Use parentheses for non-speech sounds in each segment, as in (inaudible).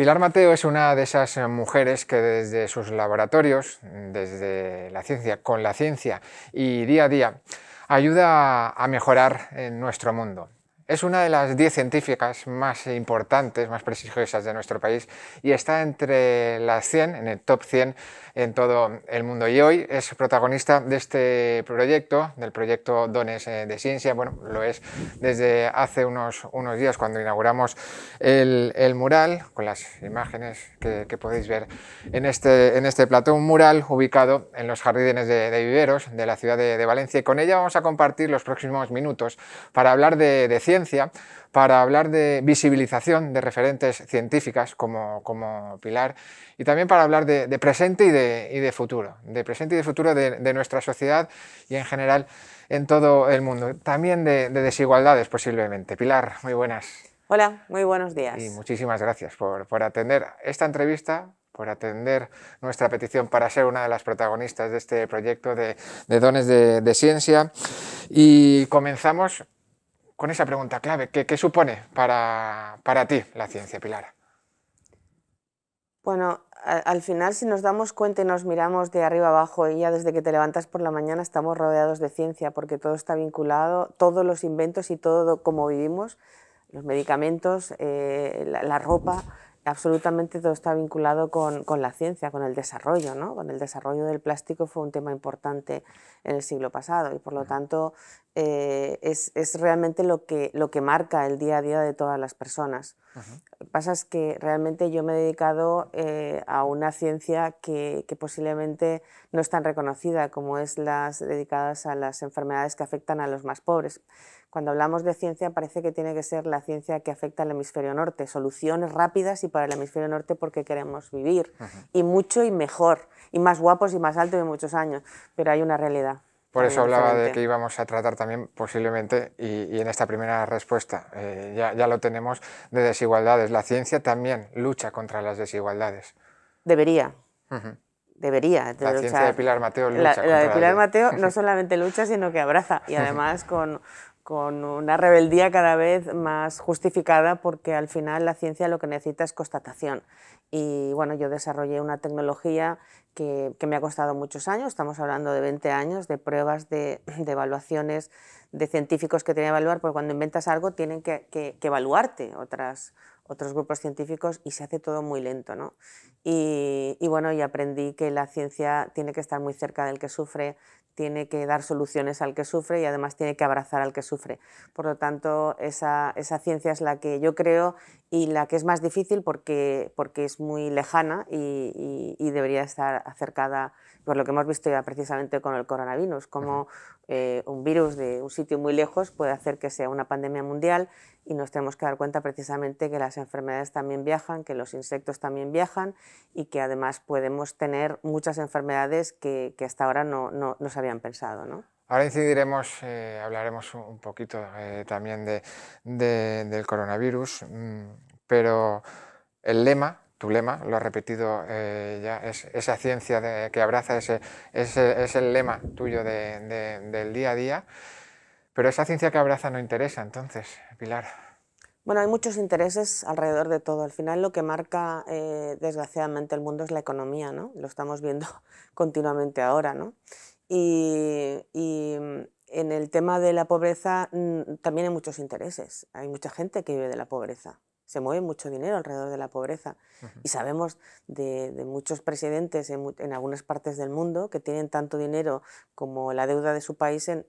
Pilar Mateo es una de esas eh, mujeres que desde sus laboratorios, desde la ciencia, con la ciencia y día a día, ayuda a mejorar nuestro mundo. Es una de las 10 científicas más importantes, más prestigiosas de nuestro país y está entre las 100, en el top 100 en todo el mundo. Y hoy es protagonista de este proyecto, del proyecto Dones eh, de Ciencia. Bueno, lo es desde hace unos, unos días cuando inauguramos el, el mural, con las imágenes que, que, podéis ver en este, en este plató, un mural ubicado en los jardines de, viveros de la ciudad de, Valencia. Y con ella vamos a compartir los próximos minutos para hablar de, de para hablar de visibilización de referentes científicas como, como pilar y también para hablar de, presente y de, y de, futuro, de presente y de futuro de, nuestra sociedad y en general en todo el mundo. También de, desigualdades posiblemente. Pilar, muy buenas. Hola, muy buenos días. Y muchísimas gracias por, por atender esta entrevista por atender nuestra petición para ser una de las protagonistas de este proyecto de, de dones de, de ciencia. Y comenzamos con esa pregunta clave. ¿Qué, supone para, ti la ciencia, Pilar? Bueno, al, final si nos damos cuenta y nos miramos de arriba abajo y ya desde que te levantas por la mañana estamos rodeados de ciencia porque todo está vinculado, todos los inventos y todo como vivimos, los medicamentos, eh, la ropa, absolutamente todo está vinculado con, la ciencia, con el desarrollo, ¿no? Con el desarrollo del plástico fue un tema importante en el siglo pasado y por lo tanto eh, es, realmente lo que, lo que marca el día a día de todas las personas. Lo que pasa es que realmente yo me he dedicado eh, a una ciencia que, que, posiblemente no es tan reconocida como es las dedicadas a las enfermedades que afectan a los más pobres. Cuando hablamos de ciencia parece que tiene que ser la ciencia que afecta al hemisferio norte, soluciones rápidas y para el hemisferio norte porque queremos vivir, y mucho y mejor, y más guapos y más altos de muchos años, pero hay una realidad. Por eso hablaba de que íbamos a tratar también posiblemente, y, en esta primera respuesta eh, ya, ya lo tenemos, de desigualdades. La ciencia también lucha contra las desigualdades. Debería. debería. la ciencia de Pilar Mateo lucha. la de Pilar Mateo no (laughs) solamente lucha, sino que abraza y (laughs) además con con una rebeldía cada vez más justificada porque al final la ciencia lo que necesita es constatación. Y bueno, yo desarrollé una tecnología que, que me ha costado muchos años, estamos hablando de 20 años, de pruebas, de evaluaciones de científicos que tienen que evaluar, porque cuando inventas algo tienen que, evaluarte otras, otros grupos científicos y se hace todo muy lento. Y, bueno, y aprendí que la ciencia tiene que estar muy cerca del que sufre, tiene que dar soluciones al que sufre y además tiene que abrazar al que sufre. Por lo tanto, esa, ciencia es la que yo creo y la que es más difícil porque, porque es muy lejana y debería estar acercada por lo que hemos visto ya precisamente con el coronavirus, cómo eh, un virus de un sitio muy lejos puede hacer que sea una pandemia mundial y nos tenemos que dar cuenta precisamente que las enfermedades también viajan, que los insectos también viajan y que además podemos tener muchas enfermedades que, hasta ahora no, no, se habían pensado. ¿no? Ahora incidiremos, eh, hablaremos un poquito eh, también de, del coronavirus, mm, pero el lema tu lema, lo has repetido eh, ya, es esa ciencia que abraza, ese, es el lema tuyo del día a día, pero esa ciencia que abraza no interesa entonces, Pilar. Bueno, hay muchos intereses alrededor de todo. Al final lo que marca, eh, desgraciadamente, el mundo es la economía, ¿no? Lo estamos viendo (laughs) continuamente ahora, ¿no? y mm, en el tema de la pobreza mm, también hay muchos intereses. Hay mucha gente que vive de la pobreza se mueve mucho dinero alrededor de la pobreza. Y sabemos de, muchos presidentes en, algunas partes del mundo que tienen tanto dinero como la deuda de su país en,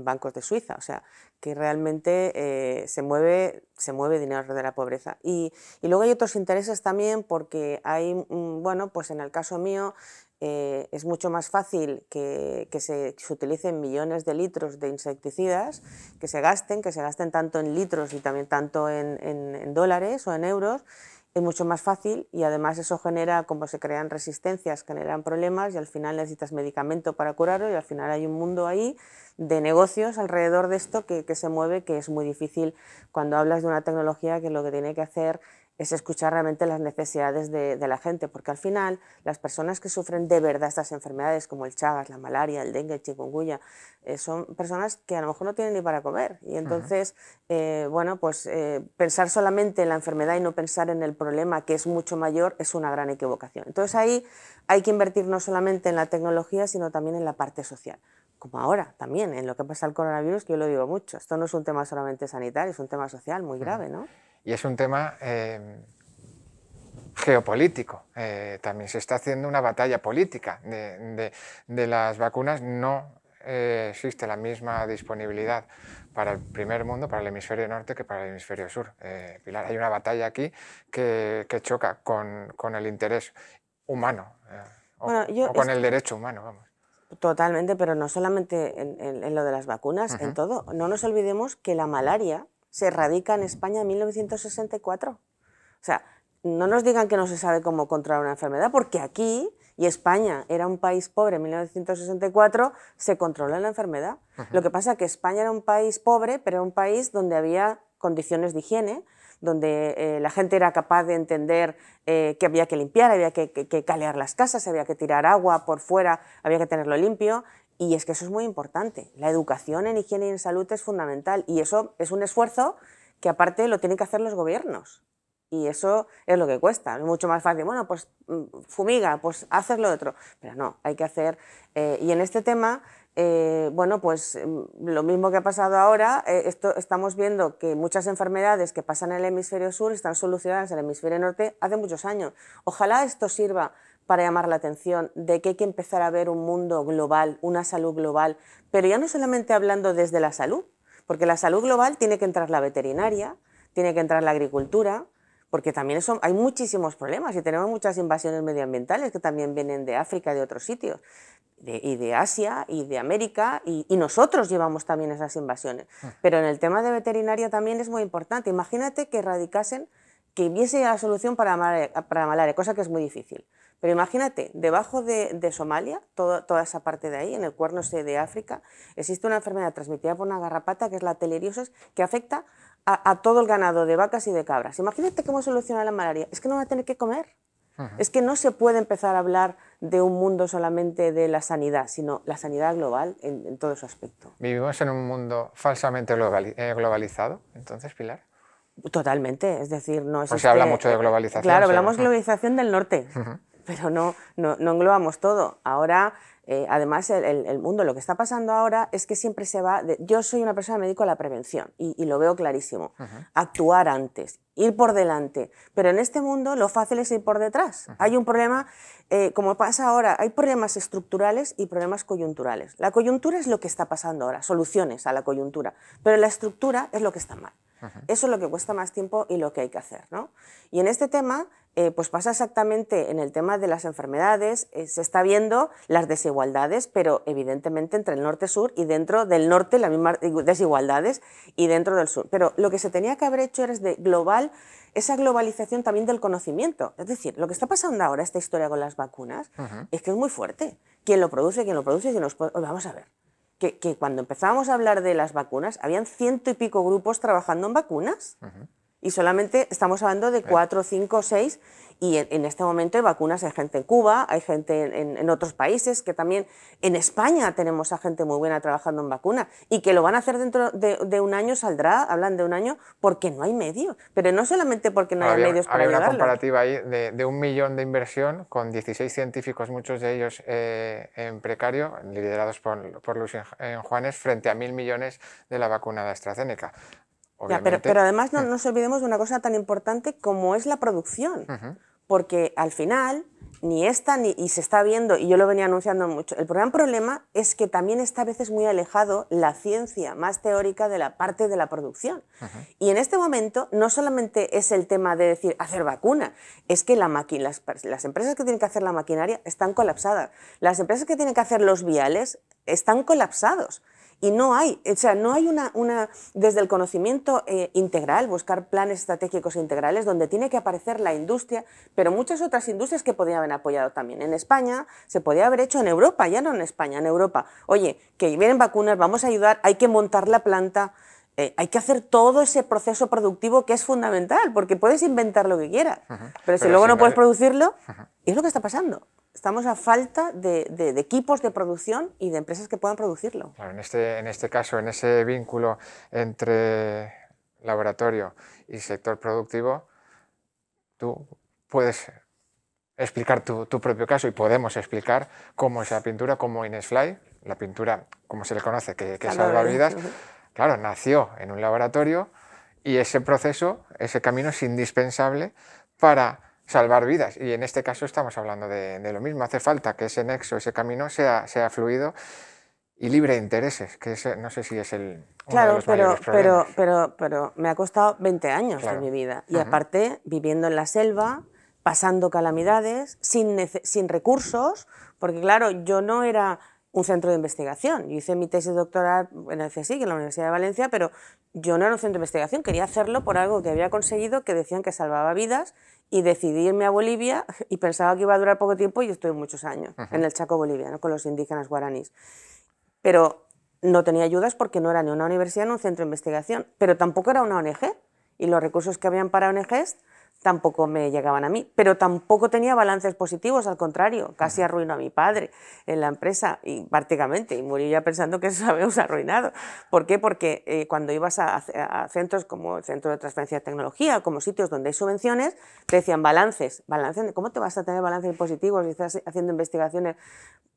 bancos de Suiza. O sea, que realmente eh, se, mueve, se mueve dinero alrededor de la pobreza. Y, y luego hay otros intereses también porque hay, mm, bueno, pues en el caso mío, eh, es mucho más fácil que, se, utilicen millones de litros de insecticidas, que se gasten, que se gasten tanto en litros y también tanto en, dólares o en euros, es mucho más fácil y además eso genera, como se crean resistencias, generan problemas y al final necesitas medicamento para curarlo y al final hay un mundo ahí de negocios alrededor de esto que, que se mueve, que es muy difícil cuando hablas de una tecnología que lo que tiene que hacer es escuchar realmente las necesidades de, la gente, porque al final las personas que sufren de verdad estas enfermedades como el Chagas, la malaria, el dengue, el chikungunya, eh, son personas que a lo mejor no tienen ni para comer. Y entonces, eh, bueno, pues eh, pensar solamente en la enfermedad y no pensar en el problema que es mucho mayor es una gran equivocación. Entonces ahí hay que invertir no solamente en la tecnología, sino también en la parte social como ahora también, en lo que pasa el coronavirus, que yo lo digo mucho, esto no es un tema solamente sanitario, es un tema social muy grave, ¿no? y es un tema em, geopolítico. Eh, también se está haciendo una batalla política de, las vacunas. No eh, existe la misma disponibilidad para el primer mundo, para el hemisferio norte, que para el hemisferio sur. Eh, Pilar, hay una batalla aquí que, choca con, el interés humano o, con el derecho humano, vamos. Totalmente, pero no solamente en, lo de las vacunas, en todo. No nos olvidemos que la malaria se radica en España en 1964. O sea, no nos digan que no se sabe cómo controlar una enfermedad, porque aquí, y España era un país pobre en 1964, se controló la enfermedad. Lo que pasa es que España era un país pobre, pero era un país donde había condiciones de higiene, donde eh, la gente era capaz de entender eh, que había que limpiar, había que, que, calear las casas, había que tirar agua por fuera, había que tenerlo limpio. Y es que eso es muy importante. La educación en higiene y en salud es fundamental y eso es un esfuerzo que aparte lo tienen que hacer los gobiernos. Y eso es lo que cuesta. Es mucho más fácil, bueno, pues mm, fumiga, pues haces lo otro. Pero no, hay que hacer... Eh, y en este tema eh, bueno, pues em, lo mismo que ha pasado ahora, eh, estamos viendo que muchas enfermedades que pasan en el hemisferio sur están solucionadas en el hemisferio norte hace muchos años. Ojalá esto sirva para llamar la atención de que hay que empezar a ver un mundo global, una salud global, pero ya no solamente hablando desde la salud, porque la salud global tiene que entrar la veterinaria, tiene que entrar la agricultura, porque también hay muchísimos problemas y tenemos muchas invasiones medioambientales que también vienen de África de otros sitios de, y de Asia y de América y, nosotros llevamos también esas invasiones. Ah. Pero en el tema de veterinaria también es muy importante. Imagínate que erradicasen, que hubiese la solución para la para malaria cosa que es muy difícil. Pero imagínate, debajo de, Somalia, toda esa parte de ahí, en el cuerno este de África, existe una enfermedad transmitida por una garrapata que es la teleriosis, que afecta a, a todo el ganado de vacas y de cabras. Imagínate cómo soluciona la malaria. Es que no va a tener que comer. Es que no se puede empezar a hablar de un mundo solamente de la sanidad, sino la sanidad global en, todo su aspecto. ¿Vivimos en un mundo falsamente eh, globalizado, entonces, Pilar? Totalmente, es decir, no es... O pues se habla este, mucho de eh, globalización. Claro, hablamos de globalización del norte pero no, no, englobamos todo. Ahora, eh, además, el, mundo, lo que está pasando ahora es que siempre se va... yo soy una persona, me dedico a la prevención y, lo veo clarísimo. Actuar antes, ir por delante. Pero en este mundo lo fácil es ir por detrás. Hay un problema, eh, como pasa ahora, hay problemas estructurales y problemas coyunturales. La coyuntura es lo que está pasando ahora, soluciones a la coyuntura, pero la estructura es lo que está mal. Eso es lo que cuesta más tiempo y lo que hay que hacer. Y en este tema eh, pues pasa exactamente en el tema de las enfermedades, eh, se está viendo las desigualdades, pero evidentemente entre el norte-sur y dentro del norte las mismas desigualdades y dentro del sur. Pero lo que se tenía que haber hecho era de global, esa globalización también del conocimiento. Es decir, lo que está pasando ahora, esta historia con las vacunas, es que es muy fuerte. ¿Quién lo produce? ¿Quién lo produce? ¿Quién los Vamos a ver. Que, cuando empezábamos a hablar de las vacunas, habían ciento y pico grupos trabajando en vacunas. Y solamente estamos hablando de cuatro, cinco, seis, y en, este momento hay vacunas, hay gente en Cuba, hay gente en, otros países, que también en España tenemos a gente muy buena trabajando en vacuna y que lo van a hacer dentro de, un año, saldrá, hablan de un año, porque no hay medio. Pero no solamente porque no hay medios para Hay una comparativa ahí de, un millón de inversión con 16 científicos, muchos de ellos eh, en precario, liderados por, por Luis Juanes, frente a mil millones de la vacuna de AstraZeneca pero, además no eh. nos olvidemos de una cosa tan importante como es la producción, porque al final ni esta ni y se está viendo y yo lo venía anunciando mucho. El gran problema es que también está a veces muy alejado la ciencia más teórica de la parte de la producción. Y en este momento no solamente es el tema de decir hacer vacuna, es que la las empresas que tienen que hacer la maquinaria están colapsadas, las empresas que tienen que hacer los viales están colapsados. Y no hay, o sea, no hay una, desde el conocimiento eh, integral, buscar planes estratégicos integrales donde tiene que aparecer la industria, pero muchas otras industrias que podían haber apoyado también. En España se podía haber hecho en Europa, ya no en España, en Europa. Oye, que vienen vacunas, vamos a ayudar, hay que montar la planta, eh, hay que hacer todo ese proceso productivo que es fundamental, porque puedes inventar lo que quieras, pero, si luego no puedes producirlo, es lo que está pasando estamos a falta de, equipos de producción y de empresas que puedan producirlo. en este, en este caso, en ese vínculo entre laboratorio y sector productivo, tú puedes explicar tu, propio caso y podemos explicar cómo esa pintura, como Inesfly, la pintura, como se le conoce, que, que salva vidas, (laughs) claro, nació en un laboratorio y ese proceso, ese camino es indispensable para salvar vidas. Y en este caso estamos hablando de, lo mismo. Hace falta que ese nexo, ese camino sea, sea fluido y libre de intereses, que no sé si es el... Claro, de pero, pero, pero, pero me ha costado 20 años en de mi vida. Y aparte, viviendo en la selva, pasando calamidades, sin, sin recursos, porque claro, yo no era un centro de investigación. Yo hice mi tesis doctoral en el CSIC, en la Universidad de Valencia, pero yo no era un centro de investigación, quería hacerlo por algo que había conseguido, que decían que salvaba vidas y decidí irme a Bolivia (laughs) y pensaba que iba a durar poco tiempo y estoy muchos años en el Chaco boliviano con los indígenas guaraníes. Pero no tenía ayudas porque no era ni una universidad ni un centro de investigación, pero tampoco era una ONG y los recursos que habían para ONGs tampoco me llegaban a mí, pero tampoco tenía balances positivos, al contrario, casi arruinó a mi padre en la empresa y prácticamente, y murió ya pensando que (laughs) eso habíamos arruinado. ¿Por qué? Porque eh, cuando ibas a, centros como el Centro de Transferencia de Tecnología, como sitios donde hay subvenciones, te decían balances, balances, ¿cómo te vas a tener balances positivos si estás haciendo investigaciones?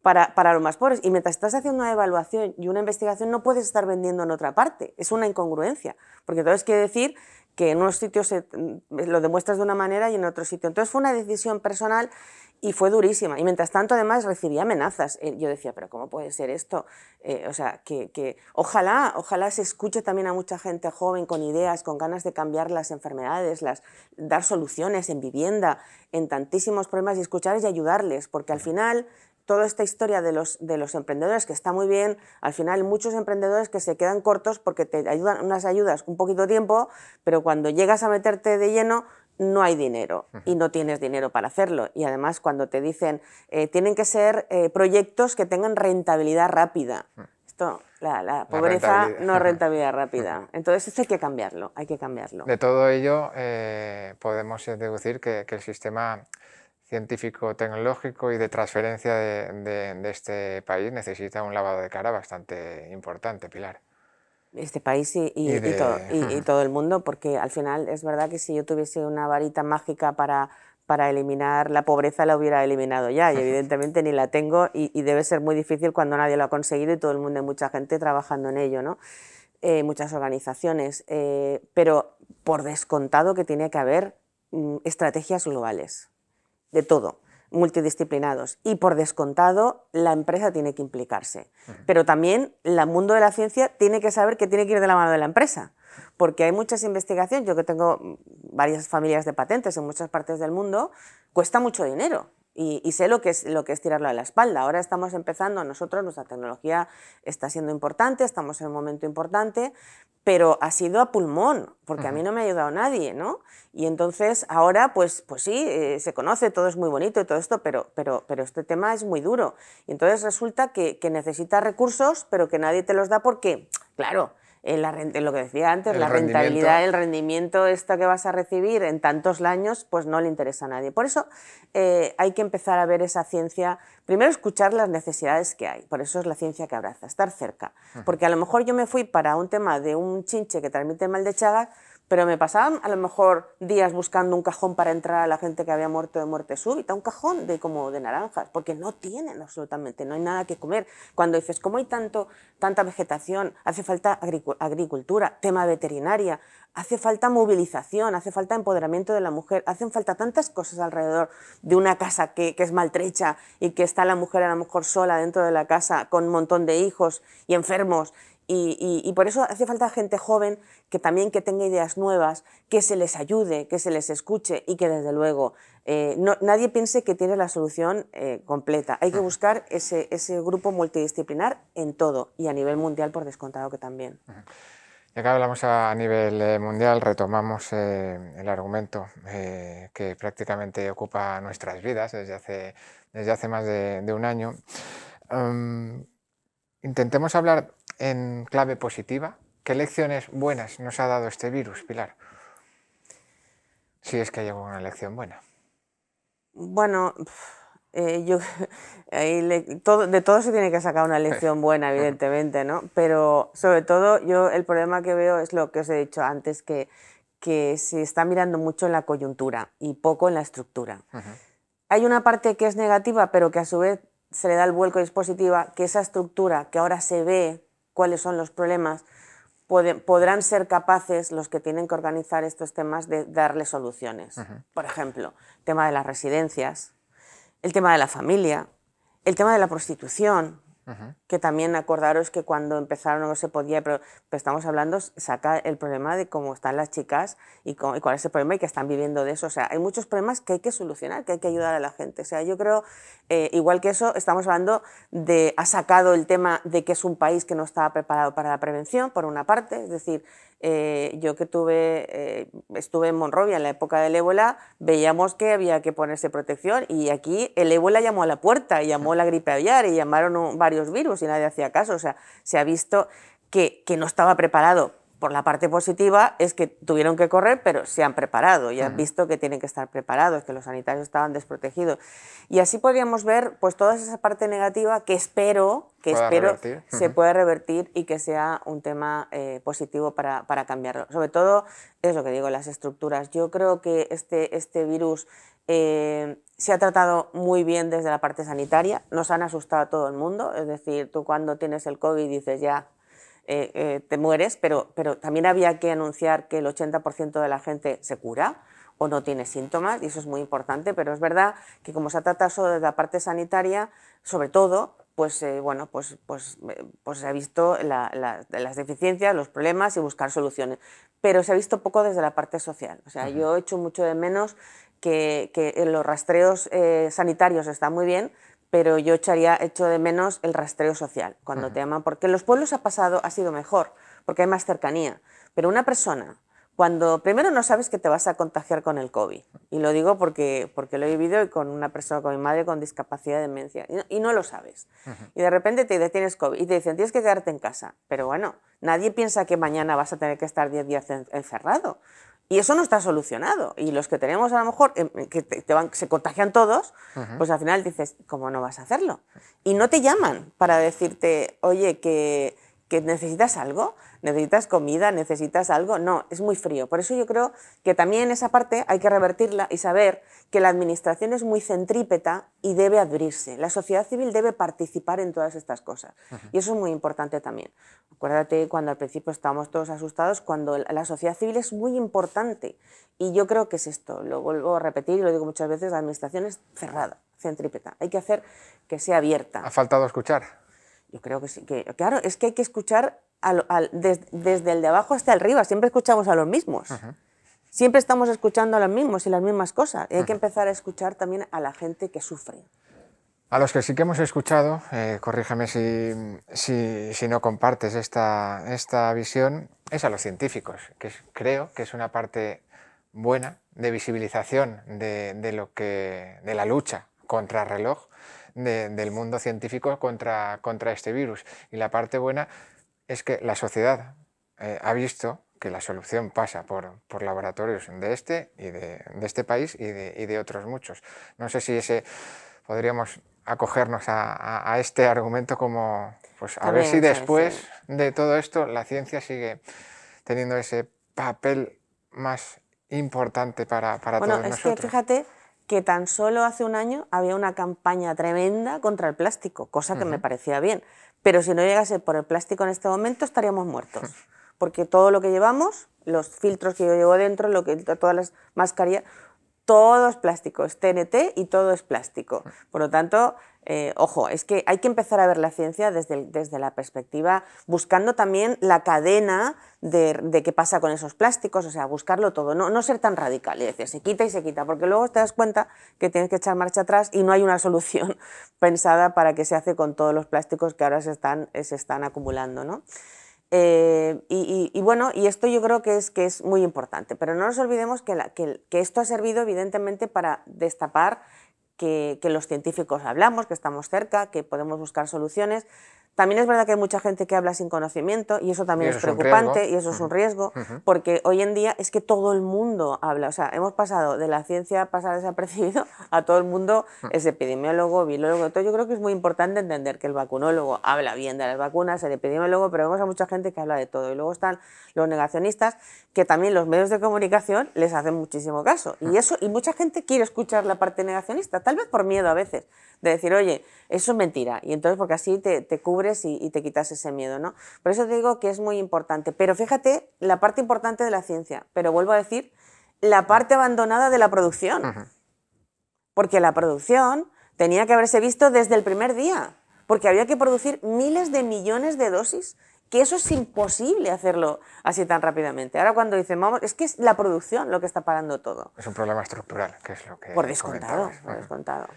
para, los más pobres. Y mientras estás haciendo una evaluación y una investigación, no puedes estar vendiendo en otra parte. Es una incongruencia. Porque entonces quiere decir que en unos sitios mm, lo demuestras de una manera y en otro sitio. Entonces fue una decisión personal y fue durísima. Y mientras tanto, además, recibía amenazas. Eh, yo decía, pero ¿cómo puede ser esto? Eh, o sea, que, ojalá, ojalá se escuche también a mucha gente joven con ideas, con ganas de cambiar las enfermedades, las, dar soluciones en vivienda, en tantísimos problemas y escucharles y ayudarles, porque al final toda esta historia de los, emprendedores, que está muy bien, al final muchos emprendedores que se quedan cortos porque te ayudan unas ayudas un poquito de tiempo, pero cuando llegas a meterte de lleno no hay dinero y no tienes dinero para hacerlo. Y además cuando te dicen, eh, tienen que ser eh, proyectos que tengan rentabilidad rápida. Mm. Esto, la, pobreza no (laughs) rentabilidad rápida. Entonces esto hay que cambiarlo, hay que cambiarlo. De todo ello eh, podemos deducir que el sistema científico-tecnológico y de transferencia de, este país necesita un lavado de cara bastante importante, Pilar. Este país y, y, todo, el mundo, porque al final es verdad que si yo tuviese una varita mágica para, para eliminar la pobreza, la hubiera eliminado ya, y evidentemente ni la tengo, y, debe ser muy difícil cuando nadie lo ha conseguido y todo el mundo, y mucha gente trabajando en ello, ¿no? Eh, muchas organizaciones, eh, pero por descontado que tiene que haber mm, estrategias globales de todo, multidisciplinados. Y por descontado, la empresa tiene que implicarse. Pero también el mundo de la ciencia tiene que saber que tiene que ir de la mano de la empresa. Porque hay muchas investigaciones, yo que tengo varias familias de patentes en muchas partes del mundo, cuesta mucho dinero. Y, sé lo que, es, lo que es tirarlo de la espalda. Ahora estamos empezando, nosotros, nuestra tecnología está siendo importante, estamos en un momento importante, pero ha sido a pulmón, porque a mí no me ha ayudado nadie, ¿no? Y entonces ahora, pues, pues sí, eh, se conoce, todo es muy bonito y todo esto, pero, pero, pero este tema es muy duro. Y entonces resulta que, que necesitas recursos, pero que nadie te los da porque, claro, lo que decía antes, la rentabilidad, el rendimiento esto que vas a recibir en tantos años, pues no le interesa a nadie. Por eso eh, hay que empezar a ver esa ciencia, primero escuchar las necesidades que hay, por eso es la ciencia que abraza, estar cerca. Porque a lo mejor yo me fui para un tema de un chinche que transmite mal de Chagas, pero me pasaban a lo mejor días buscando un cajón para entrar a la gente que había muerto de muerte súbita, un cajón de como de naranjas, porque no tienen absolutamente, no hay nada que comer. Cuando dices, ¿cómo hay tanto, tanta vegetación? Hace falta agricultura, tema veterinaria, hace falta movilización, hace falta empoderamiento de la mujer, hacen falta tantas cosas alrededor de una casa que, que es maltrecha y que está la mujer a lo mejor sola dentro de la casa con un montón de hijos y enfermos y, por eso hace falta gente joven que también que tenga ideas nuevas, que se les ayude, que se les escuche y que desde luego eh, nadie piense que tiene la solución eh, completa. Hay que buscar ese, ese, grupo multidisciplinar en todo y a nivel mundial por descontado que también. Ya que hablamos a nivel eh, mundial, retomamos el argumento que prácticamente ocupa nuestras vidas desde hace, desde hace más de, un año. Em, Intentemos hablar en clave positiva. ¿Qué lecciones buenas nos ha dado este virus, Pilar? Si es que llegó una lección buena. Bueno, eh, (laughs) de todo se tiene que sacar una lección buena, evidentemente, ¿no? Pero sobre todo yo el problema que veo es lo que os he dicho antes, que, que se está mirando mucho en la coyuntura y poco en la estructura. Hay una parte que es negativa, pero que a su vez se le da el vuelco dispositiva que esa estructura que ahora se ve cuáles son los problemas, podrán ser capaces los que tienen que organizar estos temas de darle soluciones. Por ejemplo, el tema de las residencias, el tema de la familia, el tema de la prostitución, que también acordaros que cuando empezaron no se podía, pero, estamos hablando, saca el problema de cómo están las chicas y, cuál es el problema y que están viviendo de eso. O sea, hay muchos problemas que hay que solucionar, que hay que ayudar a la gente. O sea, yo creo, eh, igual que eso, estamos hablando de, ha sacado el tema de que es un país que no está preparado para la prevención, por una parte, es decir, eh, yo que tuve, eh, estuve en Monrovia en la época del ébola, veíamos que había que ponerse protección y aquí el ébola llamó a la puerta, llamó la gripe aviar y llamaron varios virus y nadie hacía caso. O sea, se ha visto que no estaba preparado por la parte positiva es que tuvieron que correr, pero se han preparado y han visto que tienen que estar preparados, que los sanitarios estaban desprotegidos. Y así podríamos ver pues toda esa parte negativa que espero que espero se pueda revertir y que sea un tema eh, positivo para, cambiarlo. Sobre todo, es lo que digo, las estructuras. Yo creo que este, este virus eh, se ha tratado muy bien desde la parte sanitaria, nos han asustado a todo el mundo, es decir, tú cuando tienes el COVID dices ya eh, eh, te mueres, pero, pero también había que anunciar que el 80% de la gente se cura o no tiene síntomas, y eso es muy importante, pero es verdad que como se trata solo de la parte sanitaria, sobre todo, pues eh, bueno, pues, pues, pues se ha visto las deficiencias, los problemas y buscar soluciones. Pero se ha visto poco desde la parte social. O sea, yo he hecho mucho de menos que, los rastreos sanitarios están muy bien, pero yo echaría, hecho de menos el rastreo social cuando te llaman, porque en los pueblos ha pasado, ha sido mejor, porque hay más cercanía. Pero una persona, cuando primero no sabes que te vas a contagiar con el COVID, y lo digo porque, porque lo he vivido con una persona, con mi madre con discapacidad, de demencia, y no, lo sabes. Y de repente te detienes COVID y te dicen, tienes que quedarte en casa. Pero bueno, nadie piensa que mañana vas a tener que estar 10 días encerrado. Y eso no está solucionado. Y los que tenemos a lo mejor, em, em, que se contagian todos, pues al final dices, ¿cómo no vas a hacerlo? Y no te llaman para decirte, oye, que, que necesitas algo necesitas comida, necesitas algo. No, es muy frío. Por eso yo creo que también esa parte hay que revertirla y saber que la administración es muy centrípeta y debe abrirse. La sociedad civil debe participar en todas estas cosas. Y eso es muy importante también. Acuérdate cuando al principio estábamos todos asustados, cuando la sociedad civil es muy importante. Y yo creo que es esto, lo vuelvo a repetir y lo digo muchas veces, la administración es cerrada, centrípeta. Hay que hacer que sea abierta. Ha faltado escuchar. Yo creo que sí. Que, claro, es que hay que escuchar desde el de abajo hasta el arriba, siempre escuchamos a los mismos. Siempre estamos escuchando a los mismos y las mismas cosas. hay que empezar a escuchar también a la gente que sufre. A los que sí que hemos escuchado, eh, corrígeme si, si, no compartes esta, esta visión, es a los científicos, que creo que es una parte buena de visibilización de, lo que, de la lucha contra el reloj del mundo científico contra, contra este virus. Y la parte buena es que la sociedad eh, ha visto que la solución pasa por, laboratorios de este y de, este país y de, otros muchos. No sé si ese podríamos acogernos a, este argumento como pues a ver si después de todo esto la ciencia sigue teniendo ese papel más importante para, para bueno, todos es nosotros. Que fíjate que tan solo hace un año había una campaña tremenda contra el plástico, cosa que me parecía bien. Pero si no llegase por el plástico en este momento, estaríamos muertos. (laughs) Porque todo lo que llevamos, los filtros que yo llevo dentro, lo que, todas las mascarillas, todo es plástico, es TNT y todo es plástico. Mm. Por lo tanto, eh, ojo, es que hay que empezar a ver la ciencia desde, la perspectiva, buscando también la cadena de, de, qué pasa con esos plásticos, o sea, buscarlo todo, no, ser tan radical y decir, se quita y se quita, porque luego te das cuenta que tienes que echar marcha atrás y no hay una (laughs) solución pensada para que se hace con todos los plásticos que ahora se están, acumulando, ¿no? Eh, y, bueno, y esto yo creo que es, que es muy importante, pero no nos olvidemos que esto ha servido evidentemente para destapar que, los científicos hablamos, que estamos cerca, que podemos buscar soluciones, también es verdad que hay mucha gente que habla sin conocimiento y eso también es preocupante y eso es un riesgo, porque hoy en día es que todo el mundo habla. O sea, hemos pasado de la ciencia pasar desapercibido a todo el mundo es epidemiólogo, biólogo. Todo. Yo creo que es muy importante entender que el vacunólogo habla bien de las vacunas, el epidemiólogo, pero vemos a mucha gente que habla de todo. Y luego están los negacionistas, que también los medios de comunicación les hacen muchísimo caso. Y eso, y mucha gente quiere escuchar la parte negacionista, tal vez por miedo a veces, de decir, oye, eso es mentira. Y entonces, porque así te, te cubre y, te quitas ese miedo, ¿no? Por eso te digo que es muy importante. Pero fíjate, la parte importante de la ciencia, pero vuelvo a decir, la parte abandonada de la producción. Porque la producción tenía que haberse visto desde el primer día, porque había que producir miles de millones de dosis, que eso es imposible hacerlo así tan rápidamente. Ahora cuando dicen, vamos, es que es la producción lo que está parando todo. Es un problema estructural, que es lo que... Por descontado, por descontado.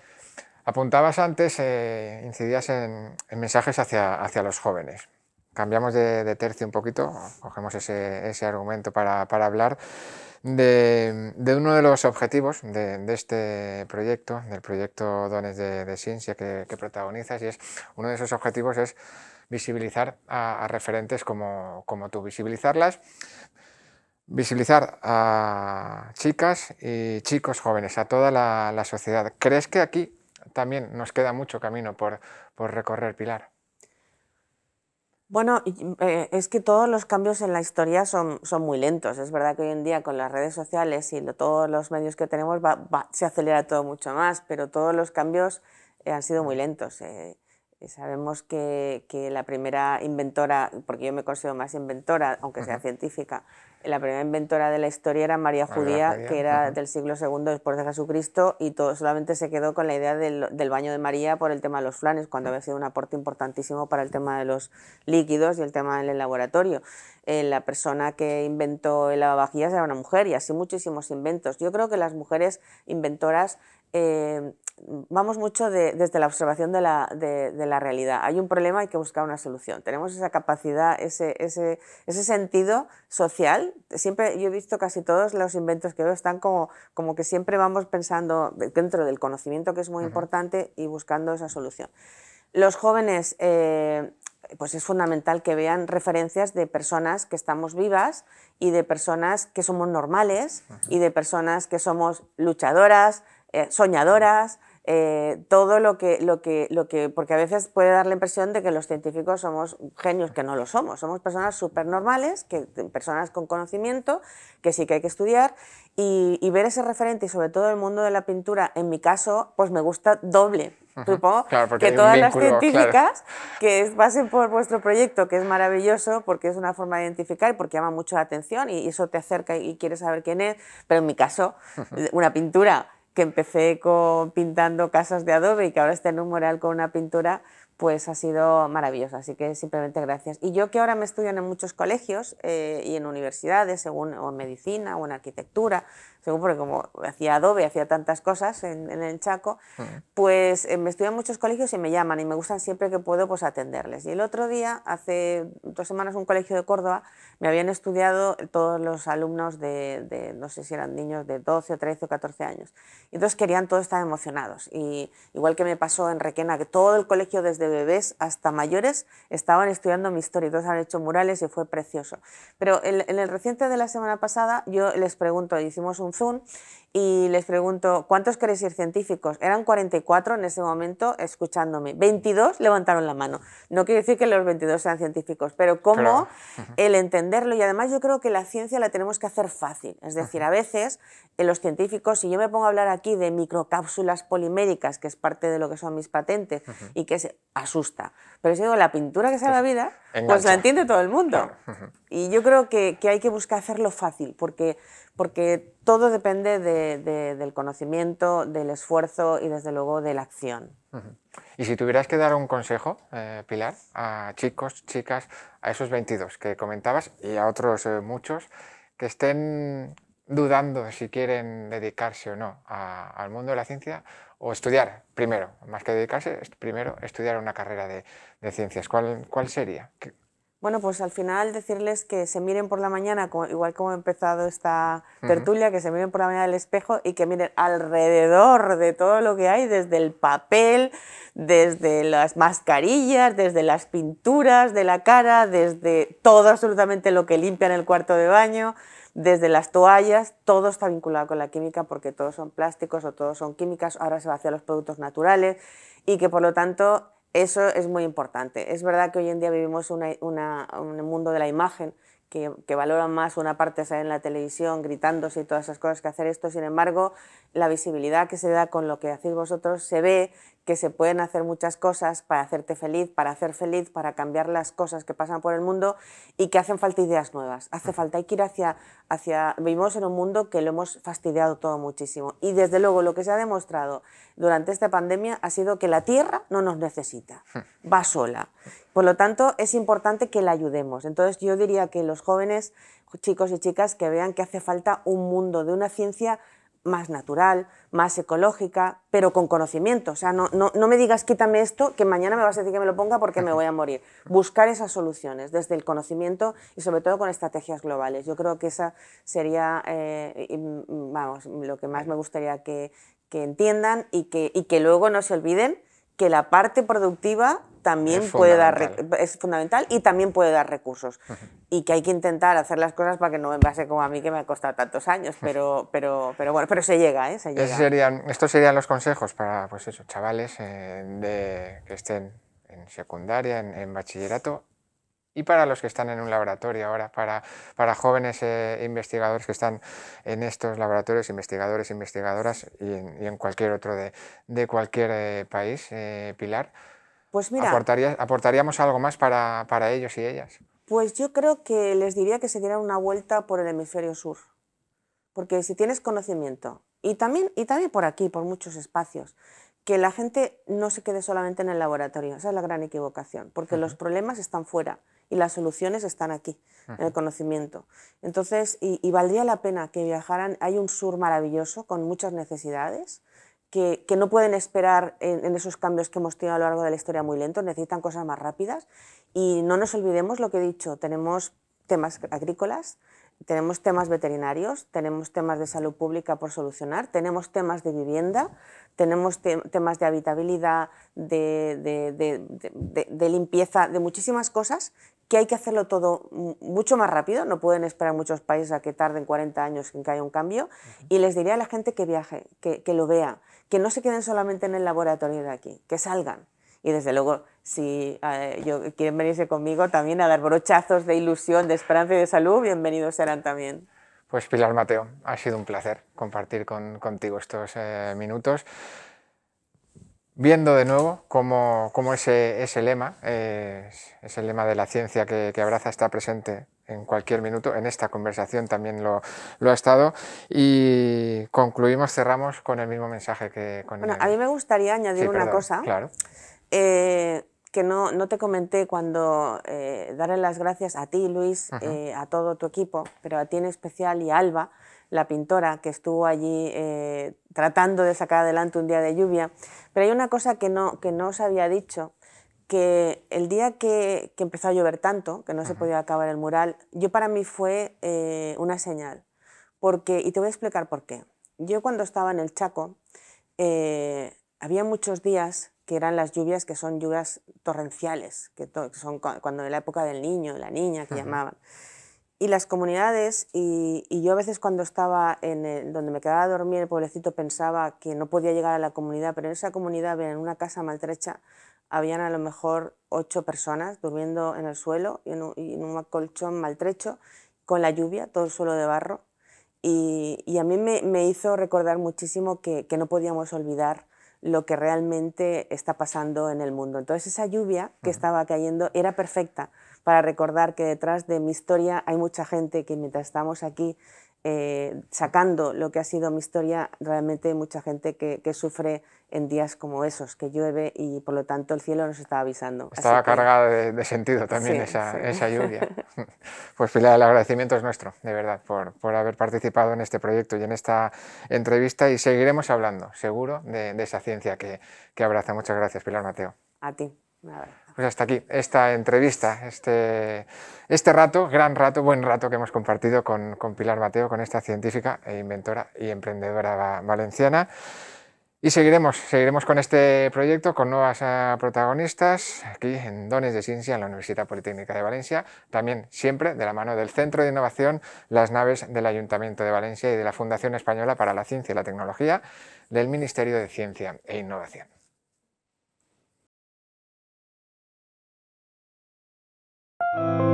Apuntabas antes, eh, incidías en, mensajes hacia, hacia, los jóvenes. Cambiamos de, tercio un poquito, cogemos ese, argumento para, hablar de, uno de los objetivos de, este proyecto, del proyecto Dones de, Ciencia que, que, protagonizas, y es uno de esos objetivos es visibilizar a, referentes como, como tú, visibilizarlas visibilizar a chicas y chicos jóvenes, a toda la, sociedad. ¿Crees que aquí también nos queda mucho camino por, recorrer, Pilar. Bueno, eh, es que todos los cambios en la historia son, muy lentos. Es verdad que hoy en día con las redes sociales y todos los medios que tenemos se acelera todo mucho más, pero todos los cambios eh, han sido muy lentos. Eh. Sabemos que, la primera inventora, porque yo me considero más inventora, aunque sea científica, la primera inventora de la historia era María Judía, que era del siglo II después de Jesucristo, y todo, solamente se quedó con la idea del, baño de María por el tema de los flanes, cuando había sido un aporte importantísimo para el tema de los líquidos y el tema del laboratorio. Eh, la persona que inventó el lavavajillas era una mujer y así muchísimos inventos. Yo creo que las mujeres inventoras eh, vamos mucho desde la observación de la, realidad. Hay un problema, hay que buscar una solución. Tenemos esa capacidad, ese, ese, sentido social. Siempre, yo he visto casi todos los inventos que veo están como, como que siempre vamos pensando dentro del conocimiento que es muy importante y buscando esa solución. Los jóvenes eh, pues es fundamental que vean referencias de personas que estamos vivas y de personas que somos normales y de personas que somos luchadoras, eh, soñadoras, eh, todo lo que, lo, lo que, porque a veces puede dar la impresión de que los científicos somos genios, que no lo somos, somos personas súper normales, que, personas con conocimiento, que sí que hay que estudiar, y, y ver ese referente y sobre todo el mundo de la pintura, en mi caso, pues me gusta doble, supongo que todas las científicas que pasen por vuestro proyecto, que es maravilloso porque es una forma de identificar, y porque llama mucho la atención y eso te acerca y quieres saber quién es, pero en mi caso, una pintura que empecé con, pintando casas de adobe y que ahora está en un mural con una pintura, pues ha sido maravillosa, Así que simplemente gracias. Y yo que ahora me estudian en muchos colegios eh, y en universidades, según o en medicina o en arquitectura, según porque como hacía adobe, hacía tantas cosas en, el Chaco, mm. pues eh, me estudian en muchos colegios y me llaman y me gustan siempre que puedo pues atenderles. Y el otro día, hace dos semanas, un colegio de Córdoba me habían estudiado todos los alumnos de, no sé si eran niños de 12 o 13 o 14 años. Y entonces querían todos estar emocionados. Y igual que me pasó en Requena, que todo el colegio desde bebés hasta mayores, estaban estudiando mi historia. todos han hecho murales y fue precioso. Pero en el reciente de la semana pasada yo les pregunto, hicimos un Zoom y les pregunto, ¿cuántos queréis ir científicos? Eran 44 en ese momento escuchándome. 22 levantaron la mano. No quiere decir que los 22 sean científicos, pero cómo (laughs) el entenderlo. Y además yo creo que la ciencia la tenemos que hacer fácil. Es decir, a veces eh, los científicos, si yo me pongo a hablar aquí de microcápsulas poliméricas, que es parte de lo que son mis patentes, y que se asusta. Pero si digo la pintura que sabe la vida, pues la entiende todo el mundo. Y yo creo que, que hay que buscar hacerlo fácil, porque porque todo depende del conocimiento, del esfuerzo y desde luego de la acción. Y si tuvieras que dar un consejo, eh, Pilar, a chicos, chicas, a esos 22 que comentabas y a otros eh, muchos que estén dudando si quieren dedicarse o no al mundo de la ciencia o estudiar primero, más que dedicarse, primero estudiar una carrera de, ciencias, ¿cuál, sería? Bueno, pues al final decirles que se miren por la mañana, igual como he empezado esta tertulia, que se miren por la mañana del espejo y que miren alrededor de todo lo que hay, desde el papel, desde las mascarillas, desde las pinturas de la cara, desde todo absolutamente lo que limpia en el cuarto de baño, desde las toallas, todo está vinculado con la química porque todos son plásticos o todos son químicas, ahora se va hacia los productos naturales y que por lo tanto eso es muy importante. Es verdad que hoy en día vivimos una, un mundo de la imagen que, valora más una parte salir en la televisión gritándose y todas esas cosas que hacer esto. Sin embargo, la visibilidad que se da con lo que hacéis vosotros se ve que se pueden hacer muchas cosas para hacerte feliz, para hacer feliz, para cambiar las cosas que pasan por el mundo y que hacen falta ideas nuevas. Hace falta, hay que ir hacia, hacia, vivimos en un mundo que lo hemos fastidiado todo muchísimo y desde luego lo que se ha demostrado durante esta pandemia ha sido que la Tierra no nos necesita, va sola. Por lo tanto, es importante que la ayudemos. Entonces yo diría que los jóvenes, chicos y chicas, que vean que hace falta un mundo de una ciencia más natural, más ecológica, pero con conocimiento. O sea, no, no, no, me digas quítame esto, que mañana me vas a decir que me lo ponga porque me voy a morir. (laughs) Buscar esas soluciones desde el conocimiento y sobre todo con estrategias globales. Yo creo que esa sería, eh, vamos, lo que más me gustaría que, entiendan y que, y que luego no se olviden que la parte productiva también es puede dar es fundamental y también puede dar recursos y que hay que intentar hacer las cosas para que no me pase como a mí que me ha costado tantos años pero pero pero bueno pero se llega ¿eh? estos serían los consejos para pues eso chavales eh, de, que estén en secundaria en, en bachillerato y para los que están en un laboratorio ahora, para, para jóvenes eh, investigadores que están en estos laboratorios, investigadores, investigadoras y en, cualquier otro de, de cualquier eh, país, eh, Pilar? Pues mira, ¿Aportaríamos algo más para, para ellos y ellas? Pues yo creo que les diría que se dieran una vuelta por el hemisferio sur, porque si tienes conocimiento, y también, y también por aquí, por muchos espacios, que la gente no se quede solamente en el laboratorio. Esa es la gran equivocación, porque los problemas están fuera y las soluciones están aquí, en el conocimiento. Entonces, y, valdría la pena que viajaran. Hay un sur maravilloso con muchas necesidades. Que, no pueden esperar en, esos cambios que hemos tenido a lo largo de la historia muy lentos, necesitan cosas más rápidas. Y no nos olvidemos lo que he dicho, tenemos temas agrícolas, tenemos temas veterinarios, tenemos temas de salud pública por solucionar, tenemos temas de vivienda, tenemos temas de habitabilidad, de, limpieza, de muchísimas cosas que hay que hacerlo todo mucho más rápido, no pueden esperar muchos países a que tarden 40 años en que haya un cambio, y les diría a la gente que viaje, que, lo vea, que no se queden solamente en el laboratorio de aquí, que salgan. Y desde luego, si eh, yo, quieren venirse conmigo también a dar brochazos de ilusión, de esperanza y de salud, bienvenidos serán también. Pues Pilar Mateo, ha sido un placer compartir contigo estos eh, minutos viendo de nuevo cómo, ese, ese, lema, es eh, ese lema de la ciencia que, abraza está presente en cualquier minuto, en esta conversación también lo, lo ha estado, y concluimos, cerramos con el mismo mensaje que con Bueno, a mí me gustaría añadir una cosa. Claro. Eh, que no, no, te comenté cuando eh, las gracias a ti, Luis, eh, a todo tu equipo, pero a ti en especial y a Alba, la pintora que estuvo allí eh, tratando de sacar adelante un día de lluvia. Pero hay una cosa que no, que no os había dicho, que el día que, empezó a llover tanto, que no se podía acabar el mural, yo para mí fue eh, una señal. Porque, y te voy a explicar por qué. Yo cuando estaba en el Chaco, eh, había muchos días que eran las lluvias que son lluvias torrenciales, que, son cuando en la época del niño, la niña que llamaban. Y las comunidades, y, yo a veces cuando estaba en donde me quedaba a dormir el pueblecito pensaba que no podía llegar a la comunidad, pero en esa comunidad, en una casa maltrecha, habían a lo mejor ocho personas durmiendo en el suelo y en un, colchón maltrecho, con la lluvia, todo el suelo de barro. Y, a mí me, hizo recordar muchísimo que no podíamos olvidar lo que realmente está pasando en el mundo. Entonces esa lluvia que estaba cayendo era perfecta para recordar que detrás de mi historia hay mucha gente que mientras estamos aquí eh, sacando lo que ha sido mi historia, realmente hay mucha gente que, sufre en días como esos, que llueve y por lo tanto el cielo nos está avisando. Estaba cargada de, sentido también esa, lluvia. (laughs) pues Pilar, el agradecimiento es nuestro, de verdad, por, por, haber participado en este proyecto y en esta entrevista y seguiremos hablando, seguro, de, esa ciencia que, que abraza. Muchas gracias, Pilar Mateo. A ti. Pues hasta aquí esta entrevista, este, este rato, gran rato, buen rato que hemos compartido con, Pilar Mateo, con esta científica e inventora y emprendedora valenciana. Y seguiremos, seguiremos con este proyecto, con nuevas ah, protagonistas, aquí en Dones de Ciencia, en la Universidad Politécnica de Valencia, también siempre de la mano del Centro de Innovación, las naves del Ayuntamiento de Valencia y de la Fundación Española para la Ciencia y la Tecnología, del Ministerio de Ciencia e Innovación. Bye.